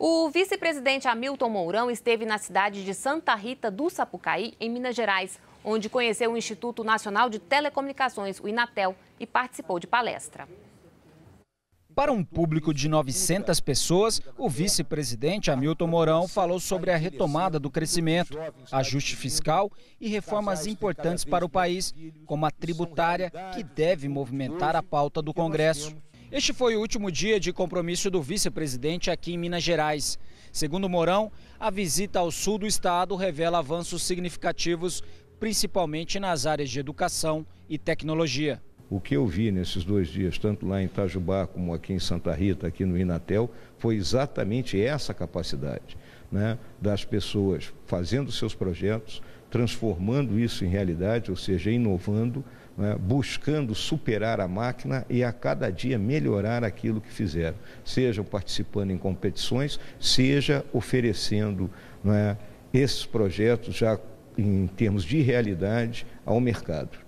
O vice-presidente Hamilton Mourão esteve na cidade de Santa Rita do Sapucaí, em Minas Gerais, onde conheceu o Instituto Nacional de Telecomunicações, o Inatel, e participou de palestra. Para um público de 900 pessoas, o vice-presidente Hamilton Mourão falou sobre a retomada do crescimento, ajuste fiscal e reformas importantes para o país, como a tributária, que deve movimentar a pauta do Congresso. Este foi o último dia de compromisso do vice-presidente aqui em Minas Gerais. Segundo Mourão, a visita ao sul do estado revela avanços significativos, principalmente nas áreas de educação e tecnologia. O que eu vi nesses dois dias, tanto lá em Itajubá como aqui em Santa Rita, aqui no Inatel, foi exatamente essa capacidade né, das pessoas fazendo seus projetos, transformando isso em realidade, ou seja, inovando, né, buscando superar a máquina e a cada dia melhorar aquilo que fizeram, seja participando em competições, seja oferecendo né, esses projetos já em termos de realidade ao mercado.